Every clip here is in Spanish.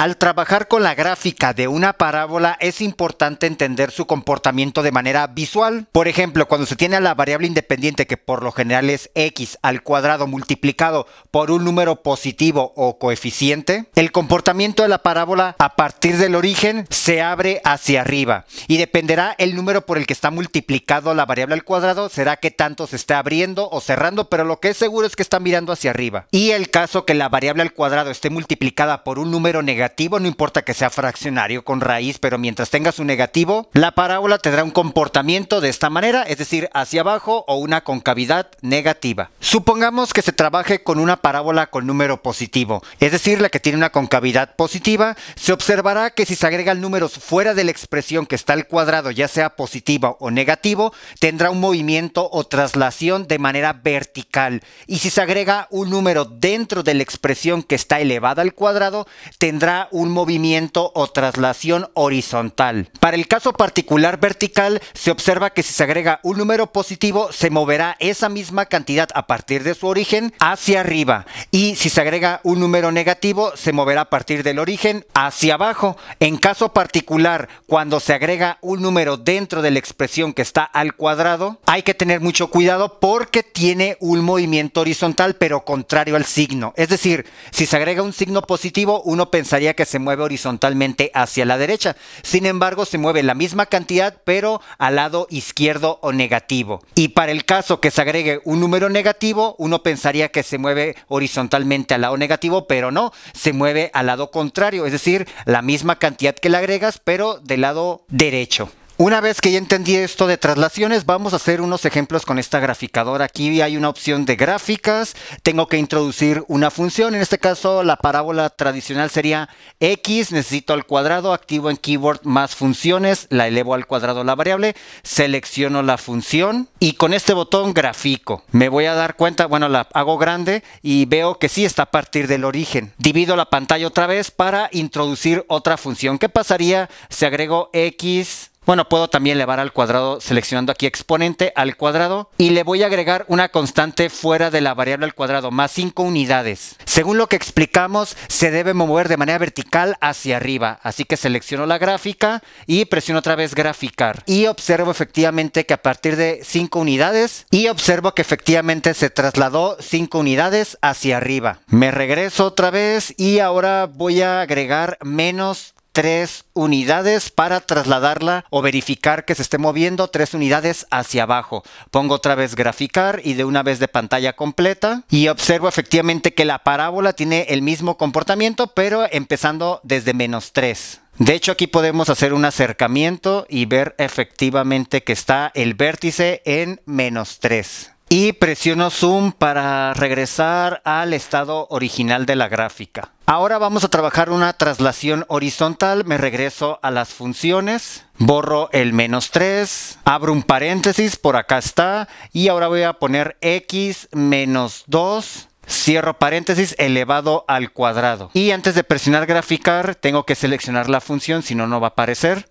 Al trabajar con la gráfica de una parábola es importante entender su comportamiento de manera visual. Por ejemplo, cuando se tiene a la variable independiente que por lo general es x al cuadrado multiplicado por un número positivo o coeficiente, el comportamiento de la parábola a partir del origen se abre hacia arriba y dependerá el número por el que está multiplicado la variable al cuadrado, será que tanto se está abriendo o cerrando, pero lo que es seguro es que está mirando hacia arriba. Y el caso que la variable al cuadrado esté multiplicada por un número negativo no importa que sea fraccionario con raíz, pero mientras tengas un negativo, la parábola tendrá un comportamiento de esta manera, es decir, hacia abajo o una concavidad negativa. Supongamos que se trabaje con una parábola con número positivo, es decir, la que tiene una concavidad positiva, se observará que si se agregan números fuera de la expresión que está al cuadrado, ya sea positiva o negativo, tendrá un movimiento o traslación de manera vertical. Y si se agrega un número dentro de la expresión que está elevada al cuadrado, tendrá un movimiento o traslación horizontal. Para el caso particular vertical, se observa que si se agrega un número positivo, se moverá esa misma cantidad a partir de su origen hacia arriba. Y si se agrega un número negativo, se moverá a partir del origen hacia abajo. En caso particular, cuando se agrega un número dentro de la expresión que está al cuadrado, hay que tener mucho cuidado porque tiene un movimiento horizontal pero contrario al signo. Es decir, si se agrega un signo positivo, uno pensaría que se mueve horizontalmente hacia la derecha. Sin embargo, se mueve la misma cantidad, pero al lado izquierdo o negativo. Y para el caso que se agregue un número negativo, uno pensaría que se mueve horizontalmente al lado negativo, pero no, se mueve al lado contrario, es decir, la misma cantidad que le agregas, pero del lado derecho. Una vez que ya entendí esto de traslaciones, vamos a hacer unos ejemplos con esta graficadora. Aquí hay una opción de gráficas, tengo que introducir una función, en este caso la parábola tradicional sería x, necesito al cuadrado, activo en keyboard más funciones, la elevo al cuadrado la variable, selecciono la función y con este botón grafico. Me voy a dar cuenta, bueno, la hago grande y veo que sí está a partir del origen. Divido la pantalla otra vez para introducir otra función. ¿Qué pasaría si agrego x bueno, puedo también elevar al cuadrado seleccionando aquí exponente al cuadrado y le voy a agregar una constante fuera de la variable al cuadrado, más 5 unidades. Según lo que explicamos, se debe mover de manera vertical hacia arriba. Así que selecciono la gráfica y presiono otra vez graficar. Y observo efectivamente que a partir de 5 unidades y observo que efectivamente se trasladó 5 unidades hacia arriba. Me regreso otra vez y ahora voy a agregar menos tres unidades para trasladarla o verificar que se esté moviendo tres unidades hacia abajo. Pongo otra vez graficar y de una vez de pantalla completa y observo efectivamente que la parábola tiene el mismo comportamiento pero empezando desde menos 3. De hecho, aquí podemos hacer un acercamiento y ver efectivamente que está el vértice en menos 3. Y presiono zoom para regresar al estado original de la gráfica. Ahora vamos a trabajar una traslación horizontal. Me regreso a las funciones. Borro el menos 3, abro un paréntesis, por acá está, y ahora voy a poner x menos 2 cierro paréntesis elevado al cuadrado. Y antes de presionar graficar, tengo que seleccionar la función, si no, no va a aparecer.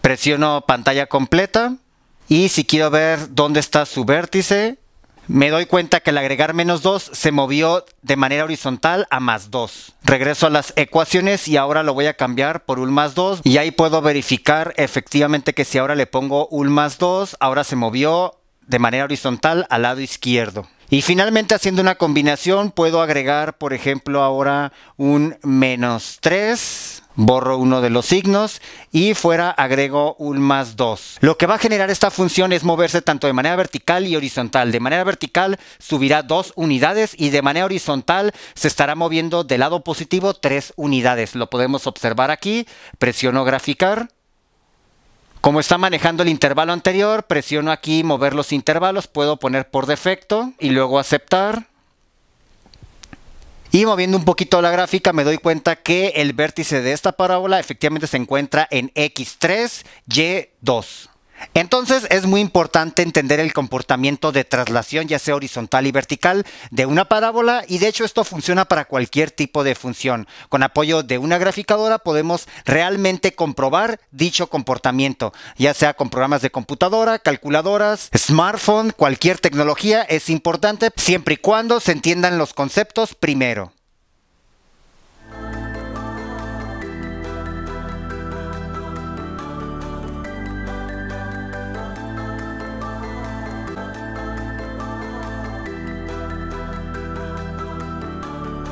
Presiono pantalla completa y si quiero ver dónde está su vértice, me doy cuenta que al agregar menos 2 se movió de manera horizontal a más 2. Regreso a las ecuaciones y ahora lo voy a cambiar por un más 2 y ahí puedo verificar efectivamente que si ahora le pongo un más 2, ahora se movió de manera horizontal al lado izquierdo. Y finalmente haciendo una combinación puedo agregar por ejemplo ahora un menos 3 borro uno de los signos y fuera agrego un más 2. Lo que va a generar esta función es moverse tanto de manera vertical y horizontal. De manera vertical subirá dos unidades y de manera horizontal se estará moviendo del lado positivo tres unidades. Lo podemos observar aquí. Presiono graficar. Como está manejando el intervalo anterior, presiono aquí mover los intervalos, puedo poner por defecto y luego aceptar. Y moviendo un poquito la gráfica, me doy cuenta que el vértice de esta parábola efectivamente se encuentra en X3, Y2. Entonces es muy importante entender el comportamiento de traslación, ya sea horizontal y vertical, de una parábola y de hecho esto funciona para cualquier tipo de función. Con apoyo de una graficadora podemos realmente comprobar dicho comportamiento, ya sea con programas de computadora, calculadoras, smartphone, cualquier tecnología es importante siempre y cuando se entiendan los conceptos primero.